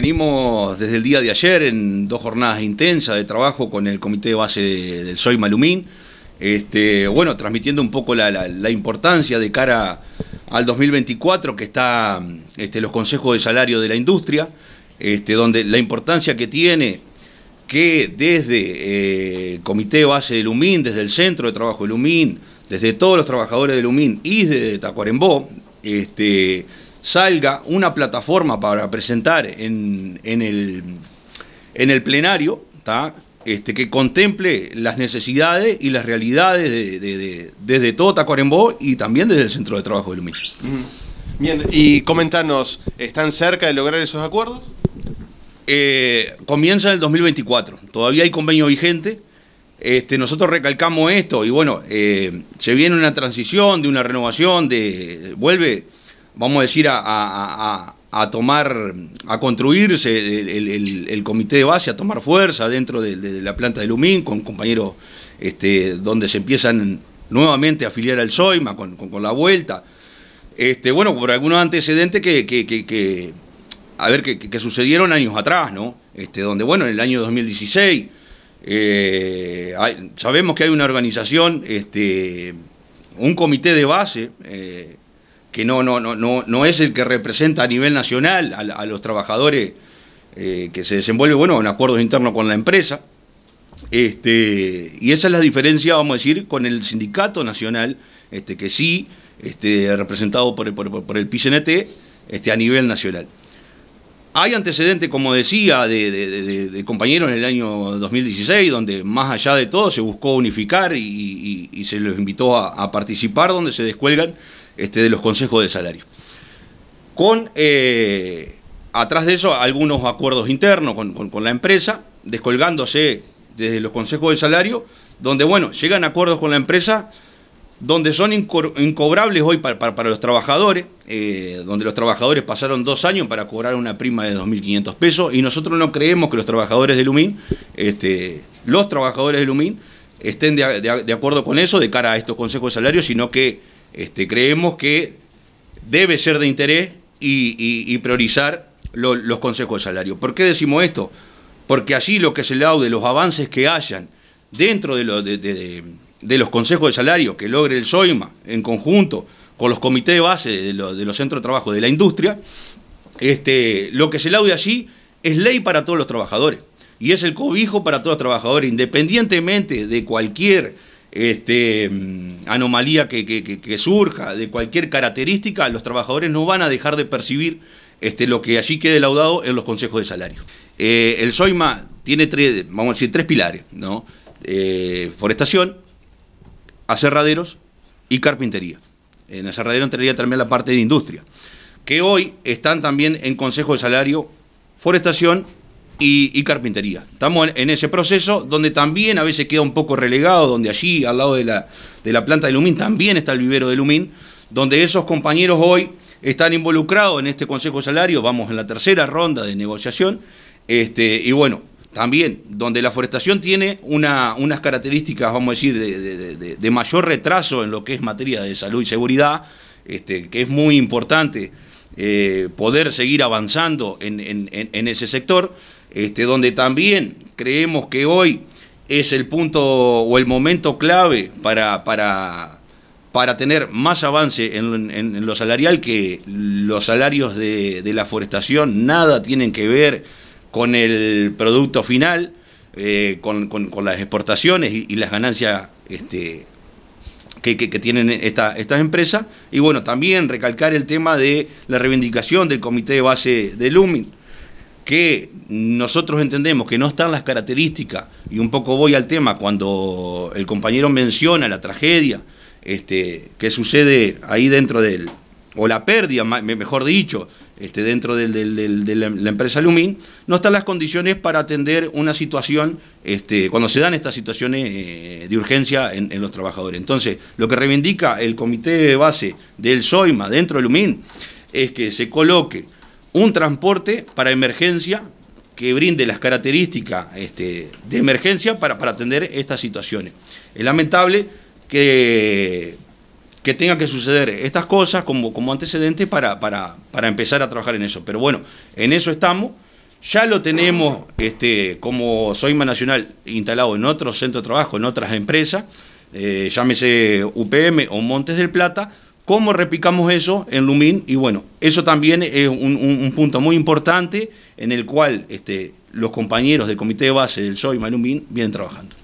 venimos desde el día de ayer en dos jornadas intensas de trabajo con el comité de base del Soy Malumín. Este, bueno, transmitiendo un poco la, importancia de cara al 2024 que está este, los consejos de salario de la industria, este, donde la importancia que tiene que desde eh, el comité base de Lumín, desde el centro de trabajo del Lumín, desde todos los trabajadores de Lumín y de Tacuarembó, este, salga una plataforma para presentar en, el, en el plenario, Este, que contemple las necesidades y las realidades desde todo Tacuarembó y también desde el Centro de Trabajo de Lumí. Bien, y comentanos, ¿están cerca de lograr esos acuerdos? Eh, comienza en el 2024, todavía hay convenio vigente. Este, nosotros recalcamos esto y bueno, eh, se viene una transición de una renovación, de vuelve vamos a decir, a, tomar, a construirse el, comité de base, a tomar fuerza dentro de, la planta de Lumín, con compañeros este, donde se empiezan nuevamente a afiliar al Soima con, la vuelta. Este, bueno, por algunos antecedentes que, a ver, que, sucedieron años atrás, ¿no? Este, donde, bueno, en el año 2016 eh, sabemos que hay una organización, este, un comité de base eh, que no, no, no, no, no es el que representa a nivel nacional a, los trabajadores eh, que se desenvuelve, bueno, en acuerdos internos con la empresa. Este, y esa es la diferencia, vamos a decir, con el sindicato nacional, este, que sí, este, representado por, el PCNT, este, a nivel nacional. Hay antecedentes, como decía, de, compañeros en el año 2016, donde más allá de todo se buscó unificar y, se los invitó a participar, donde se descuelgan este, de los consejos de salario. Con, eh, atrás de eso, algunos acuerdos internos con, la empresa, descolgándose desde los consejos de salario, donde, bueno, llegan acuerdos con la empresa donde son incobrables hoy para, los trabajadores, eh, donde los trabajadores pasaron dos años para cobrar una prima de 2.500 pesos y nosotros no creemos que los trabajadores de Lumín, este, los trabajadores de Lumín estén de, acuerdo con eso de cara a estos consejos de salario, sino que este, creemos que debe ser de interés y, priorizar los consejos de salario. ¿Por qué decimos esto? Porque así lo que se laude, los avances que hayan dentro de, los consejos de salario que logre el SOIMA en conjunto con los comités de base de, los centros de trabajo de la industria, este, lo que se laude allí es ley para todos los trabajadores y es el cobijo para todos los trabajadores, independientemente de cualquier este, mm, anomalía que, surja, de cualquier característica, los trabajadores no van a dejar de percibir este, lo que allí quede laudado en los consejos de salario. Eh, el SOIMA tiene tres, vamos decir, tres pilares, ¿no? Eh, forestación, aserraderos y carpintería. En aserradero entraría también la parte de industria, que hoy están también en consejo de salario, forestación y, carpintería. Estamos en, ese proceso donde también a veces queda un poco relegado, donde allí al lado de la, de la planta de Lumín también está el vivero de Lumín, donde esos compañeros hoy están involucrados en este Consejo de Salario, vamos en la tercera ronda de negociación, este, y bueno, también donde la forestación tiene una, unas características, vamos a decir, de, mayor retraso en lo que es materia de salud y seguridad, este, que es muy importante eh, poder seguir avanzando en, ese sector, este, donde también creemos que hoy es el punto o el momento clave para, tener más avance en, lo salarial, que los salarios de, la forestación nada tienen que ver con el producto final. Eh, con, las exportaciones y, las ganancias este, que, tienen estas empresas. Y bueno, también recalcar el tema de la reivindicación del comité de base de Lumin, que nosotros entendemos que no están las características, y un poco voy al tema cuando el compañero menciona la tragedia este, que sucede ahí dentro del, o la pérdida, mejor dicho, este, dentro de la, empresa Lumin, no están las condiciones para atender una situación, este, cuando se dan estas situaciones eh, de urgencia en, los trabajadores. Entonces, lo que reivindica el comité de base del SOIMA dentro de Lumín es que se coloque un transporte para emergencia que brinde las características este, de emergencia para atender estas situaciones. Es lamentable que que tenga que suceder estas cosas como, como antecedente para, para, empezar a trabajar en eso. Pero bueno, en eso estamos. Ya lo tenemos este, como Soima Nacional instalado en otros centros de trabajo, en otras empresas, eh, llámese UPM o Montes del Plata. ¿Cómo repicamos eso en Lumín? Y bueno, eso también es un, punto muy importante en el cual este, los compañeros del comité de base del Soima Lumín vienen trabajando.